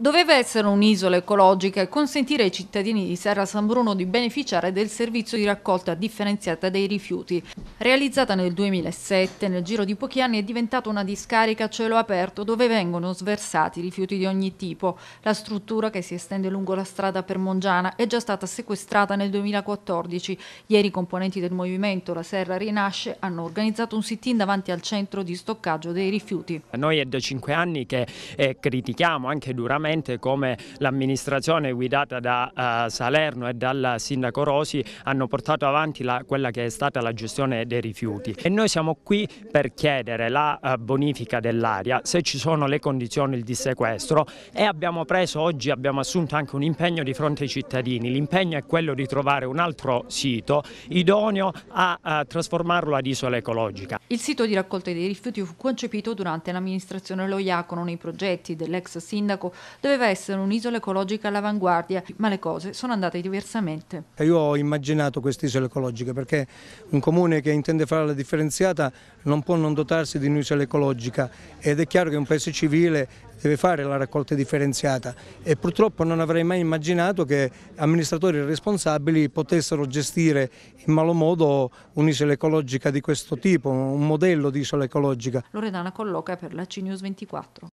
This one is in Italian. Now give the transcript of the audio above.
Doveva essere un'isola ecologica e consentire ai cittadini di Serra San Bruno di beneficiare del servizio di raccolta differenziata dei rifiuti. Realizzata nel 2007, nel giro di pochi anni è diventata una discarica a cielo aperto dove vengono sversati rifiuti di ogni tipo. La struttura che si estende lungo la strada per Mongiana è già stata sequestrata nel 2014. Ieri i componenti del movimento La Serra Rinasce hanno organizzato un sit-in davanti al centro di stoccaggio dei rifiuti. Noi è da cinque anni che eh, critichiamo anche duramente sicuramente come l'amministrazione guidata da uh, Salerno e dal sindaco Rosi hanno portato avanti la, quella che è stata la gestione dei rifiuti e noi siamo qui per chiedere la uh, bonifica dell'aria, se ci sono le condizioni, di sequestro e abbiamo preso oggi, abbiamo assunto anche un impegno di fronte ai cittadini, l'impegno è quello di trovare un altro sito idoneo a, a eh, trasformarlo ad isola ecologica. Il sito di raccolta dei rifiuti fu concepito durante l'amministrazione Loiacono nei progetti dell'ex sindaco doveva essere un'isola ecologica all'avanguardia, ma le cose sono andate diversamente. Io ho immaginato quest'isola ecologica perché un comune che intende fare la differenziata non può non dotarsi di un'isola ecologica ed è chiaro che un paese civile deve fare la raccolta differenziata e purtroppo non avrei mai immaginato che amministratori responsabili potessero gestire in malo modo un'isola ecologica di questo tipo, un modello di isola ecologica. Loredana colloca per la CNews 24.